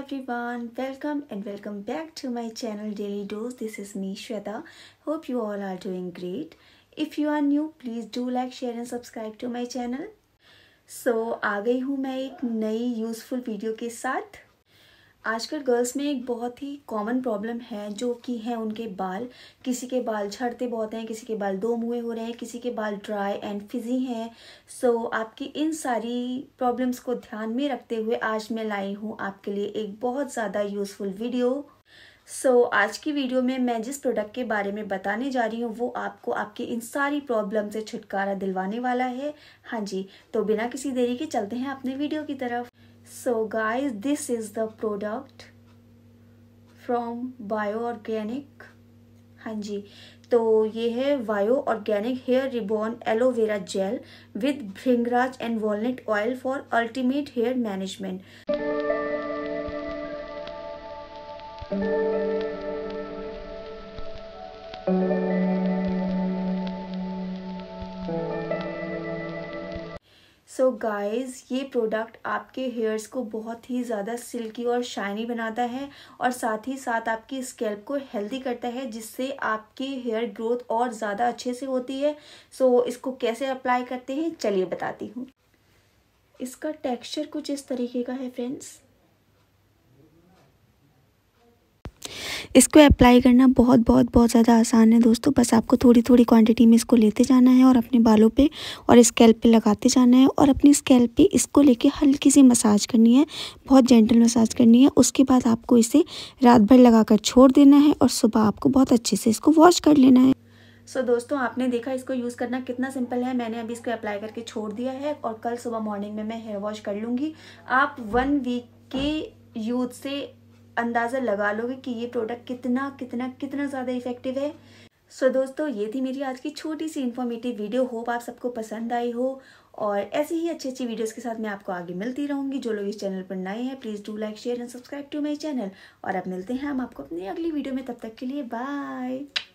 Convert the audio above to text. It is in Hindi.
everyone welcome and welcome back to my channel daily dose this is me shweta hope you all are doing great if you are new please do like share and subscribe to my channel so आ गई हूँ मैं एक नई यूज़फुल वीडियो के साथ आजकल गर्ल्स में एक बहुत ही कॉमन प्रॉब्लम है जो कि है उनके बाल किसी के बाल झड़ते बहुत हैं किसी के बाल दो मुँहे हो रहे हैं किसी के बाल ड्राई एंड फिजी हैं सो so, आपकी इन सारी प्रॉब्लम्स को ध्यान में रखते हुए आज मैं लाई हूँ आपके लिए एक बहुत ज़्यादा यूज़फुल वीडियो सो so, आज की वीडियो में मैं जिस प्रोडक्ट के बारे में बताने जा रही हूँ वो आपको आपके इन सारी प्रॉब्लम से छुटकारा दिलवाने वाला है हाँ जी तो बिना किसी देरी के चलते हैं अपने वीडियो की तरफ so guys this is the product from bio organic हाँ जी तो ये है bio organic hair reborn aloe vera gel with bhringraj and walnut oil for ultimate hair management thank you so so guys ये प्रोडक्ट आपके हेयर्स को बहुत ही ज़्यादा सिल्की और शाइनी बनाता है और साथ ही साथ आपकी स्कैल्प को हेल्दी करता है जिससे आपके हेयर ग्रोथ और ज़्यादा अच्छे से होती है सो so इसको कैसे अप्लाई करते हैं चलिए बताती हूँ इसका टेक्सचर कुछ इस तरीके का है फ्रेंड्स इसको अप्लाई करना बहुत बहुत बहुत ज़्यादा आसान है दोस्तों बस आपको थोड़ी थोड़ी क्वांटिटी में इसको लेते जाना है और अपने बालों पे और स्केल पे लगाते जाना है और अपनी स्केल पे इसको लेके हल्की सी मसाज करनी है बहुत जेंटल मसाज करनी है उसके बाद आपको इसे रात भर कर छोड़ देना है और सुबह आपको बहुत अच्छे से इसको वॉश कर लेना है सो so, दोस्तों आपने देखा इसको यूज़ करना कितना सिंपल है मैंने अभी इसको अप्लाई करके छोड़ दिया है और कल सुबह मॉर्निंग में मैं हेयर वॉश कर लूँगी आप वन वीक के यूथ से अंदाज़ा लगा लोगे कि ये प्रोडक्ट कितना कितना कितना ज़्यादा इफेक्टिव है सो so, दोस्तों ये थी मेरी आज की छोटी सी इन्फॉर्मेटिव वीडियो होप आप सबको पसंद आई हो और ऐसी ही अच्छी अच्छी वीडियोस के साथ मैं आपको आगे मिलती रहूँगी जो लोग इस चैनल पर नए हैं please do like share and subscribe to my channel और अब मिलते हैं हम आपको अपनी अगली वीडियो में तब तक के लिए बाय